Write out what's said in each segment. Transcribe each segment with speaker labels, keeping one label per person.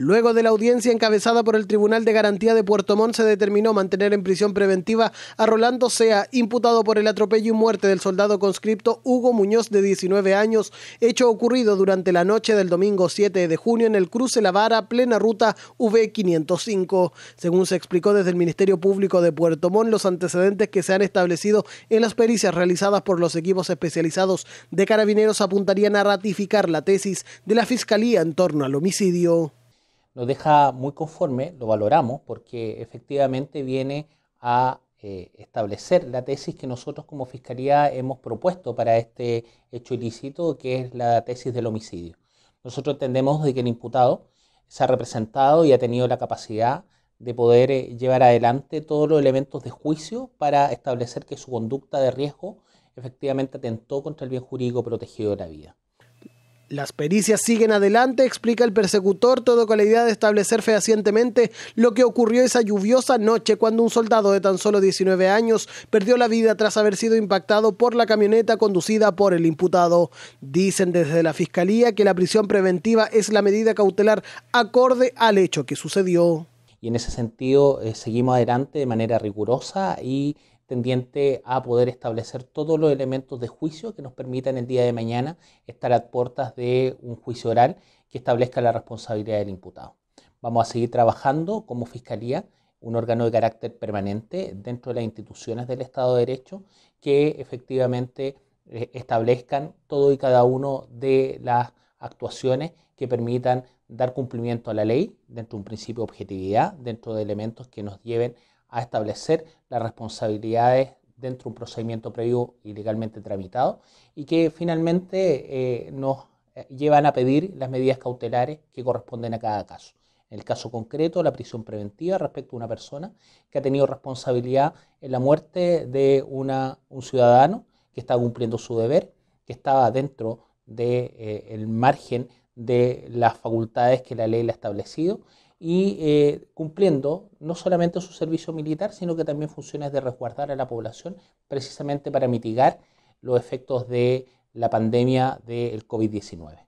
Speaker 1: Luego de la audiencia encabezada por el Tribunal de Garantía de Puerto Montt, se determinó mantener en prisión preventiva a Rolando Sea, imputado por el atropello y muerte del soldado conscripto Hugo Muñoz, de 19 años, hecho ocurrido durante la noche del domingo 7 de junio en el cruce La Vara, plena ruta V505. Según se explicó desde el Ministerio Público de Puerto Montt, los antecedentes que se han establecido en las pericias realizadas por los equipos especializados de carabineros apuntarían a ratificar la tesis de la Fiscalía en torno al homicidio lo deja muy conforme, lo valoramos, porque efectivamente viene
Speaker 2: a eh, establecer la tesis que nosotros como Fiscalía hemos propuesto para este hecho ilícito, que es la tesis del homicidio. Nosotros entendemos de que el imputado se ha representado y ha tenido la capacidad de poder eh, llevar adelante todos los elementos de juicio para establecer que su conducta de riesgo efectivamente atentó contra el bien jurídico protegido de la vida.
Speaker 1: Las pericias siguen adelante, explica el persecutor, todo con la idea de establecer fehacientemente lo que ocurrió esa lluviosa noche cuando un soldado de tan solo 19 años perdió la vida tras haber sido impactado por la camioneta conducida por el imputado. Dicen desde la Fiscalía que la prisión preventiva es la medida cautelar acorde al hecho que sucedió.
Speaker 2: Y en ese sentido eh, seguimos adelante de manera rigurosa y tendiente a poder establecer todos los elementos de juicio que nos permitan el día de mañana estar a puertas de un juicio oral que establezca la responsabilidad del imputado. Vamos a seguir trabajando como Fiscalía, un órgano de carácter permanente dentro de las instituciones del Estado de Derecho que efectivamente eh, establezcan todo y cada uno de las actuaciones que permitan dar cumplimiento a la ley dentro de un principio de objetividad, dentro de elementos que nos lleven a establecer las responsabilidades dentro de un procedimiento previo y legalmente tramitado y que finalmente eh, nos eh, llevan a pedir las medidas cautelares que corresponden a cada caso. En el caso concreto, la prisión preventiva respecto a una persona que ha tenido responsabilidad en la muerte de una, un ciudadano que estaba cumpliendo su deber, que estaba dentro del eh, margen de las facultades que la ley le ha establecido y eh, cumpliendo no solamente su servicio militar, sino que también funciones de resguardar a la población, precisamente para mitigar los efectos de la pandemia del COVID-19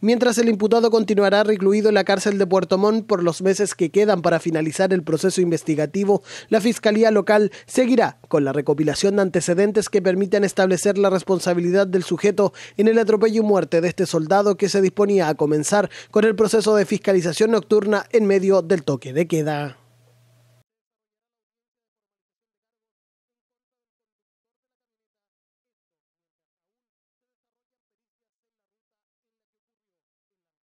Speaker 1: mientras el imputado continuará recluido en la cárcel de Puerto Montt por los meses que quedan para finalizar el proceso investigativo, la Fiscalía Local seguirá con la recopilación de antecedentes que permitan establecer la responsabilidad del sujeto en el atropello y muerte de este soldado que se disponía a comenzar con el proceso de fiscalización nocturna en medio del toque de queda.